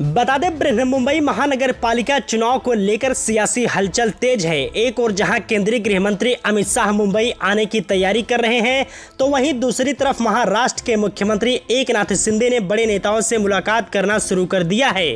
बता दें बृहन मुंबई महानगर पालिका चुनाव को लेकर सियासी हलचल तेज है एक और जहां केंद्रीय गृह मंत्री अमित शाह मुंबई आने की तैयारी कर रहे हैं तो वहीं दूसरी तरफ महाराष्ट्र के मुख्यमंत्री एकनाथ शिंदे ने बड़े नेताओं से मुलाकात करना शुरू कर दिया है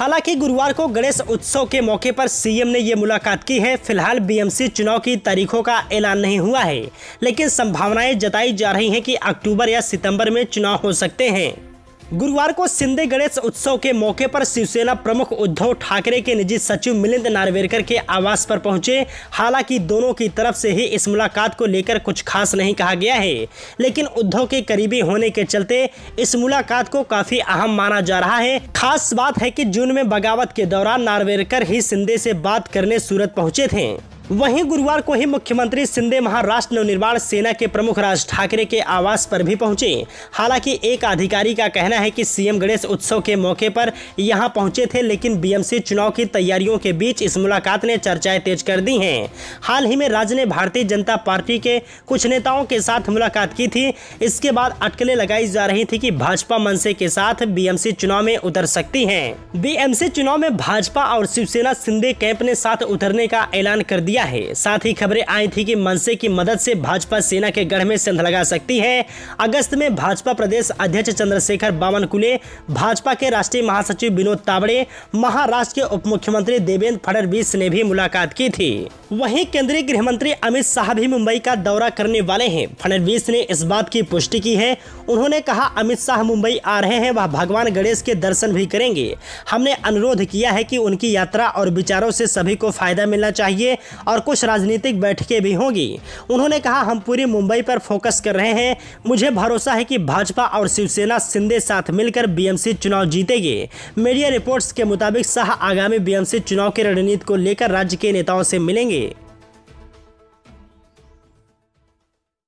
हालांकि गुरुवार को गणेश उत्सव के मौके पर सीएम ने ये मुलाकात की है फिलहाल बीएमसी चुनाव की तारीखों का ऐलान नहीं हुआ है लेकिन संभावनाएं जताई जा रही हैं कि अक्टूबर या सितंबर में चुनाव हो सकते हैं गुरुवार को सिंधे गणेश उत्सव के मौके पर शिवसेना प्रमुख उद्धव ठाकरे के निजी सचिव मिलिंद नार्वेकर के आवास पर पहुंचे हालांकि दोनों की तरफ से ही इस मुलाकात को लेकर कुछ खास नहीं कहा गया है लेकिन उद्धव के करीबी होने के चलते इस मुलाकात को काफी अहम माना जा रहा है खास बात है कि जून में बगावत के दौरान नार्वेकर ही सिंधे से बात करने सूरत पहुंचे थे वहीं गुरुवार को ही मुख्यमंत्री सिंधे महाराष्ट्र नवनिर्माण सेना के प्रमुख राज ठाकरे के आवास पर भी पहुंचे हालांकि एक अधिकारी का कहना है कि सीएम गणेश उत्सव के मौके पर यहां पहुंचे थे लेकिन बीएमसी चुनाव की तैयारियों के बीच इस मुलाकात ने चर्चाएं तेज कर दी हैं हाल ही में राज्य ने भारतीय जनता पार्टी के कुछ नेताओं के साथ मुलाकात की थी इसके बाद अटकलें लगाई जा रही थी कि भाजपा मनसे के साथ बीएमसी चुनाव में उतर सकती है बीएमसी चुनाव में भाजपा और शिवसेना सिंधे कैंप ने साथ उतरने का ऐलान कर दिया दिया है साथ ही खबरें आई थी कि मनसे की मदद से भाजपा सेना के गढ़ में सिंध लगा सकती है अगस्त में भाजपा प्रदेश अध्यक्ष चंद्रशेखर बामन कुले भाजपा के राष्ट्रीय महासचिव विनोद तावड़े महाराष्ट्र के उप मुख्यमंत्री देवेंद्र फडनवीस ने भी मुलाकात की थी वही केंद्रीय गृह मंत्री अमित शाह भी मुंबई का दौरा करने वाले है फडणवीस ने इस बात की पुष्टि की है उन्होंने कहा अमित शाह मुंबई आ रहे हैं वह भगवान गणेश के दर्शन भी करेंगे हमने अनुरोध किया है कि उनकी यात्रा और विचारों से सभी को फायदा मिलना चाहिए और कुछ राजनीतिक बैठकें भी होंगी उन्होंने कहा हम पूरी मुंबई पर फोकस कर रहे हैं मुझे भरोसा है कि भाजपा और शिवसेना सिंधे साथ मिलकर बीएमसी चुनाव जीतेगी मीडिया रिपोर्ट्स के मुताबिक शाह आगामी बीएमसी चुनाव की रणनीति को लेकर राज्य के नेताओं से मिलेंगे